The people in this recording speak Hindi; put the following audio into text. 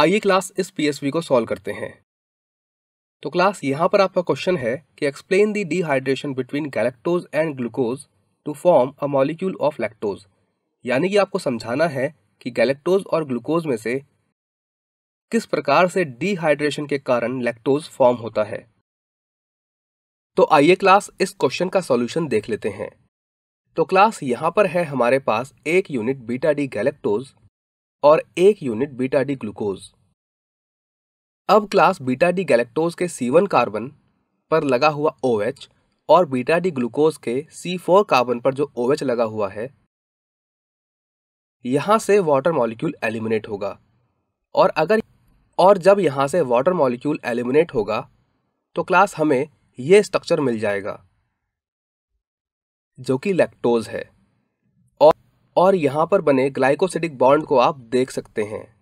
आइए क्लास इस पीएसवी को सॉल्व करते हैं तो क्लास यहाँ पर आपका क्वेश्चन है कि explain the dehydration between galactose and glucose to form a molecule of lactose यानी कि आपको समझाना है कि गैलेक्टोज और ग्लूकोज में से किस प्रकार से डिहाइड्रेशन के कारण लैक्टोज फॉर्म होता है तो आइए क्लास इस क्वेश्चन का सॉल्यूशन देख लेते हैं तो क्लास यहाँ पर है हमारे पास एक यूनिट बीटा डी गैलेक्टोज और एक यूनिट बीटा डी ग्लूकोज अब क्लास बीटा डी गैलेक्टोज के सी वन कार्बन पर लगा हुआ ओ OH और बीटा डी ग्लूकोज के सी फोर कार्बन पर जो ओ OH लगा हुआ है यहां से वाटर मॉलिक्यूल एलिमिनेट होगा और अगर और जब यहाँ से वाटर मॉलिक्यूल एलिमिनेट होगा तो क्लास हमें यह स्ट्रक्चर मिल जाएगा जो कि लैक्टोज है और यहाँ पर बने ग्लाइकोसिडिक बॉन्ड को आप देख सकते हैं